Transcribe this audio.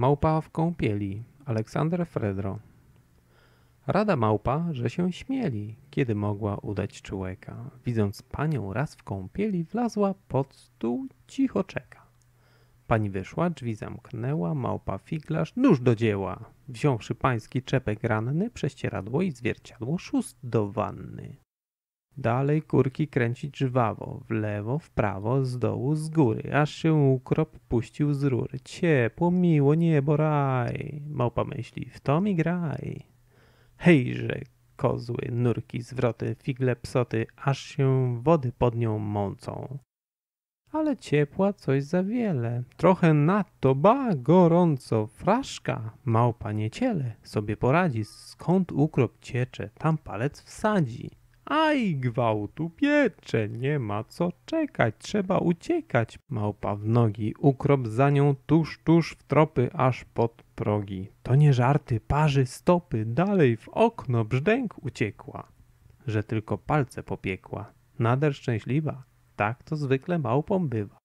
Małpa w kąpieli Aleksander Fredro Rada małpa, że się śmieli, kiedy mogła udać człowieka. Widząc panią raz w kąpieli, wlazła pod stół, cicho czeka. Pani wyszła, drzwi zamknęła, małpa figlarz, nóż do dzieła. Wziąwszy pański czepek ranny, prześcieradło i zwierciadło, szóst do wanny. Dalej kurki kręcić żwawo, w lewo, w prawo, z dołu, z góry, aż się ukrop puścił z rury. Ciepło, miło, niebo, raj. Małpa myśli, w to mi graj. Hejże, kozły, nurki, zwroty, figle, psoty, aż się wody pod nią mącą. Ale ciepła coś za wiele, trochę nadto, ba, gorąco, fraszka, małpa nie ciele, sobie poradzi, skąd ukrop ciecze, tam palec wsadzi. Aj, gwałtu piecze, nie ma co czekać, trzeba uciekać. Małpa w nogi, ukrop za nią tuż, tuż w tropy, aż pod progi. To nie żarty, parzy stopy, dalej w okno brzdęk uciekła. Że tylko palce popiekła, nader szczęśliwa, tak to zwykle małpom bywa.